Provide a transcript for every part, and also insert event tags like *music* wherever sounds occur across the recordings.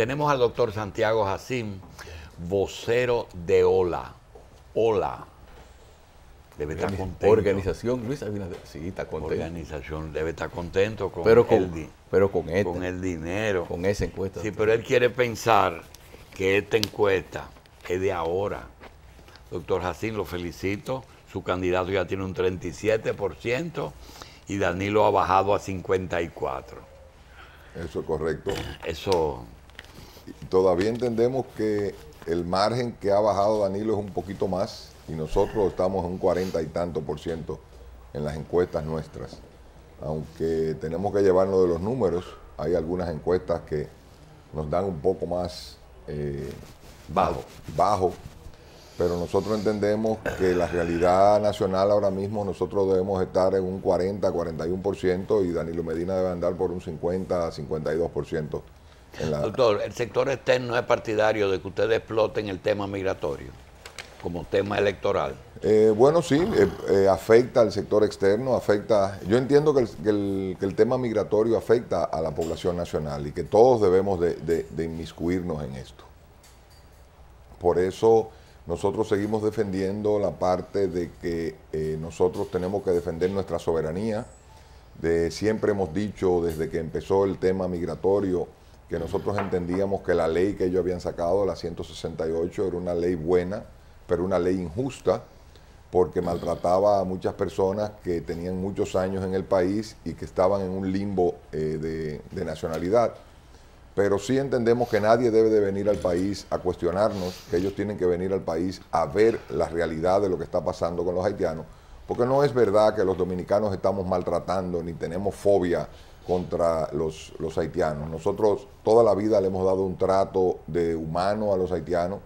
Tenemos al doctor Santiago Jacín, vocero de OLA. OLA. Debe estar contento. Organización Luis Sí, está contento. Organización debe estar contento con, pero el, pero con, este, con el dinero. Con esa encuesta. Sí, pero él quiere pensar que esta encuesta es de ahora. Doctor Jacín, lo felicito. Su candidato ya tiene un 37% y Danilo ha bajado a 54%. Eso es correcto. Eso Todavía entendemos que el margen que ha bajado Danilo es un poquito más y nosotros estamos en un cuarenta y tanto por ciento en las encuestas nuestras. Aunque tenemos que llevarlo de los números, hay algunas encuestas que nos dan un poco más eh, bajo. bajo, pero nosotros entendemos que la realidad nacional ahora mismo nosotros debemos estar en un 40, 41% y Danilo Medina debe andar por un 50, 52% Doctor, el sector externo es partidario de que ustedes exploten el tema migratorio como tema electoral. Eh, bueno, sí, eh, eh, afecta al sector externo, afecta... Yo entiendo que el, tema migratorio afecta a la población nacional y que todos debemos de, inmiscuirnos en esto. Por eso nosotros seguimos defendiendo la parte de que nosotros tenemos que defender nuestra soberanía. De, siempre hemos dicho desde que empezó el tema migratorio, que nosotros entendíamos que la ley que ellos habían sacado, la 168, era una ley buena, pero una ley injusta, porque maltrataba a muchas personas que tenían muchos años en el país y que estaban en un limbo eh, de, de, nacionalidad. Pero sí entendemos que nadie debe de venir al país a cuestionarnos, que ellos tienen que venir al país a ver la realidad de lo que está pasando con los haitianos, porque no es verdad que los dominicanos estamos maltratando ni tenemos fobia contra los, haitianos. Nosotros toda la vida le hemos dado un trato de humano a los haitianos,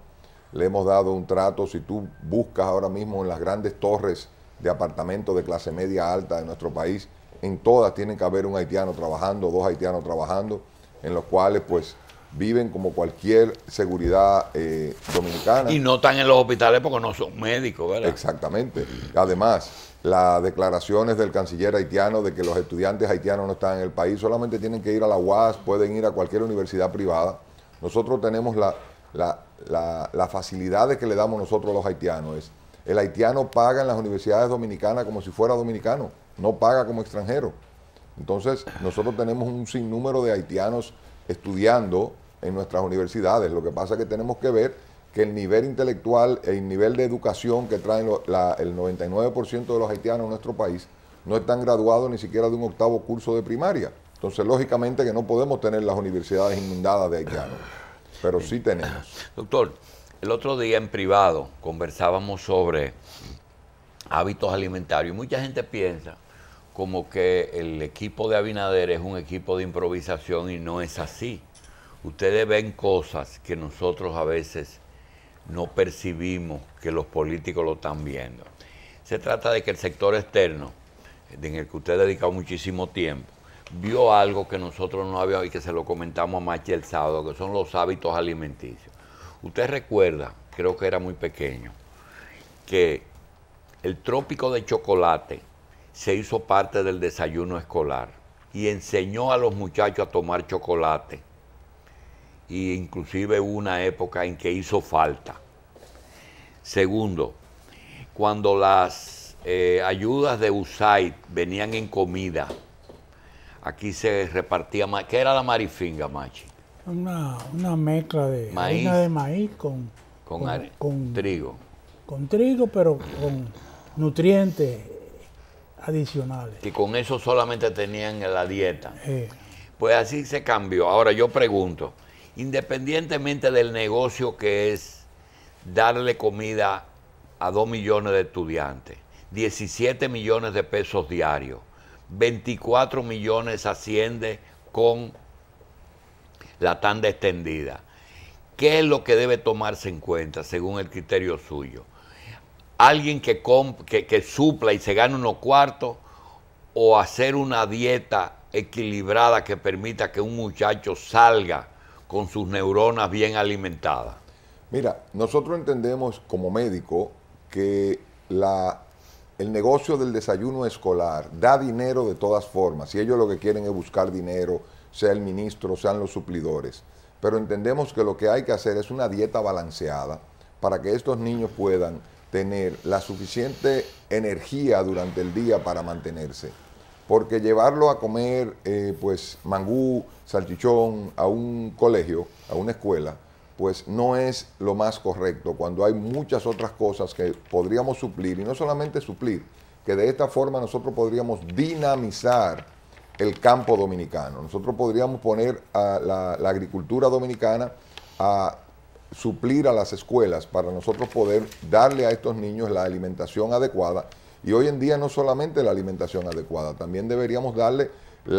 le hemos dado un trato, si tú buscas ahora mismo en las grandes torres de apartamentos de clase media alta de nuestro país, en todas tienen que haber un haitiano trabajando, dos haitianos trabajando, en los cuales pues viven como cualquier seguridad eh, dominicana. Y no están en los hospitales porque no son médicos, ¿verdad? Exactamente. Además, las declaraciones del canciller haitiano de que los estudiantes haitianos no están en el país, solamente tienen que ir a la UAS, pueden ir a cualquier universidad privada. Nosotros tenemos la, las facilidades que le damos nosotros a los haitianos. Es, el haitiano paga en las universidades dominicanas como si fuera dominicano, no paga como extranjero. Entonces, nosotros tenemos un sinnúmero de haitianos estudiando en nuestras universidades. Lo que pasa es que tenemos que ver que el nivel intelectual, el nivel de educación que traen el 99% de los haitianos en nuestro país, no están graduados ni siquiera de un octavo curso de primaria. Entonces, lógicamente que no podemos tener las universidades inundadas de haitianos, pero sí tenemos. Doctor, el otro día en privado conversábamos sobre hábitos alimentarios. Mucha gente piensa como que el equipo de Abinader es un equipo de improvisación y no es así ustedes ven cosas que nosotros a veces no percibimos que los políticos lo están viendo. Se trata de que el sector externo, en el que usted ha dedicado muchísimo tiempo, vio algo que nosotros no habíamos y que se lo comentamos a Machi el sábado, que son los hábitos alimenticios. Usted recuerda, creo que era muy pequeño, que el trópico de chocolate se hizo parte del desayuno escolar y enseñó a los muchachos a tomar chocolate inclusive una época en que hizo falta. Segundo, cuando las eh, ayudas de USAID venían en comida, aquí se repartía ¿Qué era la marifinga, Machi? Una, mezcla de maíz, de maíz con, con, trigo. Con trigo, pero con nutrientes adicionales. Y con eso solamente tenían la dieta. Eh. Pues así se cambió. Ahora yo pregunto, independientemente del negocio que es darle comida a 2 millones de estudiantes, 17 millones de pesos diarios, 24 millones asciende con la tanda extendida. ¿Qué es lo que debe tomarse en cuenta según el criterio suyo? ¿Alguien que, que supla y se gane unos cuartos o hacer una dieta equilibrada que permita que un muchacho salga con sus neuronas bien alimentadas. Mira, nosotros entendemos como médico que la, el negocio del desayuno escolar da dinero de todas formas y ellos lo que quieren es buscar dinero, sea el ministro, sean los suplidores. Pero entendemos que lo que hay que hacer es una dieta balanceada para que estos niños puedan tener la suficiente energía durante el día para mantenerse porque llevarlo a comer eh, pues mangú, salchichón a un colegio, a una escuela, pues no es lo más correcto cuando hay muchas otras cosas que podríamos suplir y no solamente suplir, que de esta forma nosotros podríamos dinamizar el campo dominicano. Nosotros podríamos poner a la agricultura dominicana a suplir a las escuelas para nosotros poder darle a estos niños la alimentación adecuada y hoy en día no solamente la alimentación adecuada, también deberíamos darle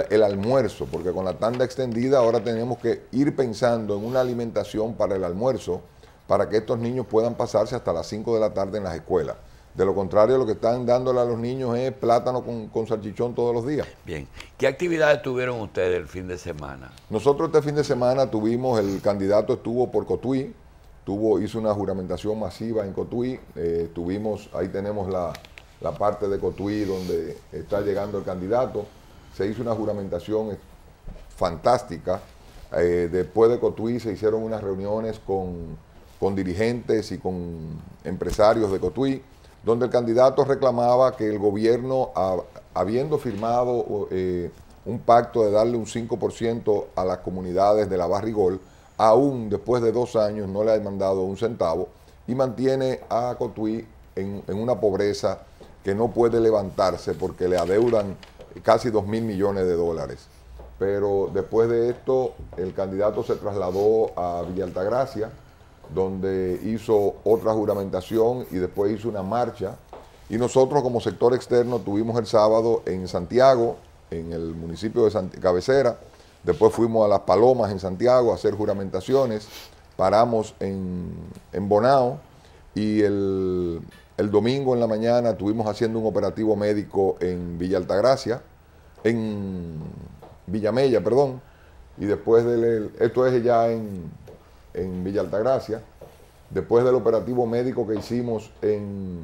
el almuerzo, porque con la tanda extendida ahora tenemos que ir pensando en una alimentación para el almuerzo, para que estos niños puedan pasarse hasta las 5 de la tarde en las escuelas. De lo contrario, lo que están dándole a los niños es plátano con, salchichón todos los días. Bien. ¿Qué actividades tuvieron ustedes el fin de semana? Nosotros este fin de semana tuvimos, el candidato estuvo por Cotuí, tuvo, hizo una juramentación masiva en Cotuí, eh, tuvimos, ahí tenemos la, la parte de Cotuí donde está llegando el candidato. Se hizo una juramentación fantástica. Eh, después de Cotuí se hicieron unas reuniones con, dirigentes y con empresarios de Cotuí, donde el candidato reclamaba que el gobierno, habiendo firmado eh, un pacto de darle un 5% a las comunidades de la Barrigol, aún después de dos años no le ha mandado un centavo y mantiene a Cotuí en una pobreza que no puede levantarse porque le adeudan casi 2 mil millones de dólares. Pero después de esto, el candidato se trasladó a Villa Altagracia, donde hizo otra juramentación y después hizo una marcha. Y nosotros como sector externo tuvimos el sábado en Santiago, en el municipio de Cabecera, después fuimos a Las Palomas en Santiago a hacer juramentaciones, paramos en, en Bonao y el el domingo en la mañana estuvimos haciendo un operativo médico en Villa Altagracia, en Villamella, perdón, y después del, esto es ya en, en Villa Altagracia, después del operativo médico que hicimos en,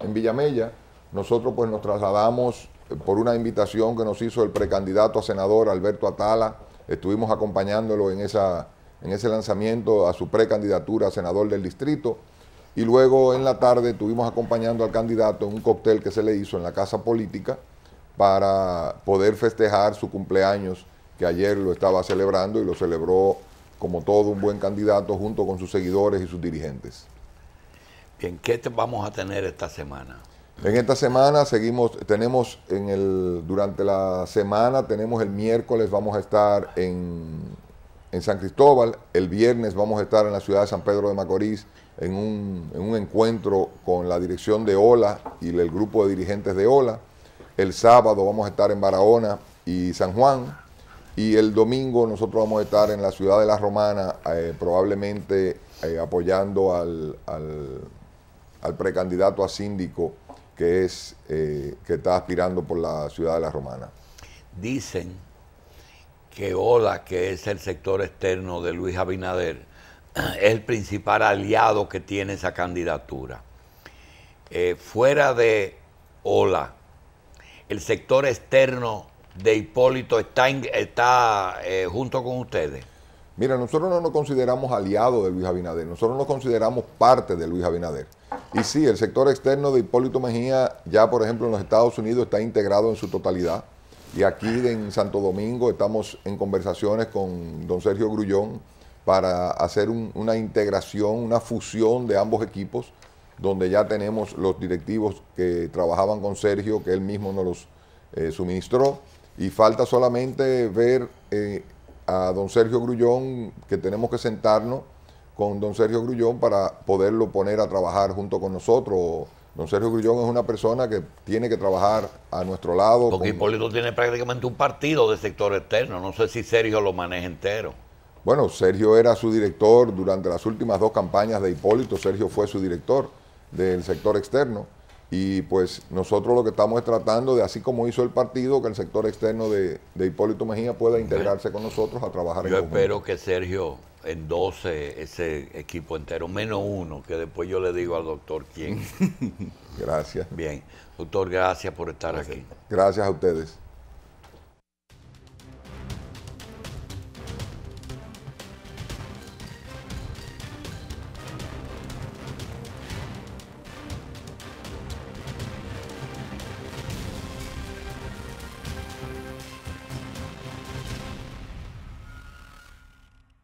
en Villamella, nosotros pues nos trasladamos eh, por una invitación que nos hizo el precandidato a senador Alberto Atala, estuvimos acompañándolo en, esa, en ese lanzamiento a su precandidatura a senador del distrito y luego en la tarde estuvimos acompañando al candidato en un cóctel que se le hizo en la casa política para poder festejar su cumpleaños, que ayer lo estaba celebrando y lo celebró como todo un buen candidato junto con sus seguidores y sus dirigentes. Bien, ¿qué vamos a tener esta semana? En esta semana seguimos, tenemos en el, durante la semana, tenemos el miércoles, vamos a estar en en San Cristóbal. El viernes vamos a estar en la ciudad de San Pedro de Macorís en un, encuentro con la dirección de OLA y el grupo de dirigentes de OLA. El sábado vamos a estar en Barahona y San Juan. Y el domingo nosotros vamos a estar en la ciudad de La Romana, eh, probablemente eh, apoyando al, al, precandidato a síndico que, es, eh, que está aspirando por la ciudad de La Romana. Dicen que OLA, que es el sector externo de Luis Abinader, *clears throat* es el principal aliado que tiene esa candidatura. Eh, fuera de OLA, el sector externo de Hipólito está, eh, junto con ustedes. Mira, nosotros no nos consideramos aliados de Luis Abinader, nosotros nos consideramos parte de Luis Abinader. Y sí, el sector externo de Hipólito Mejía ya, por ejemplo, en los Estados Unidos está integrado en su totalidad y aquí en Santo Domingo estamos en conversaciones con don Sergio Grullón para hacer una integración, una fusión de ambos equipos, donde ya tenemos los directivos que trabajaban con Sergio, que él mismo nos los eh, suministró. Y falta solamente ver eh, a don Sergio Grullón, que tenemos que sentarnos con don Sergio Grullón para poderlo poner a trabajar junto con nosotros Don Sergio Grullón es una persona que tiene que trabajar a nuestro lado. Porque Hipólito tiene prácticamente un partido de sector externo. No sé si Sergio lo maneja entero. Bueno, Sergio era su director durante las últimas dos campañas de Hipólito. Sergio fue su director del sector externo. Y pues nosotros lo que estamos es tratando de, así como hizo el partido, que el sector externo de, Hipólito Mejía pueda integrarse con nosotros a trabajar en Yo espero que Sergio en 12 ese equipo entero, menos uno, que después yo le digo al doctor quién. *laughs* gracias. Bien, doctor, gracias por estar aquí. Gracias a ustedes.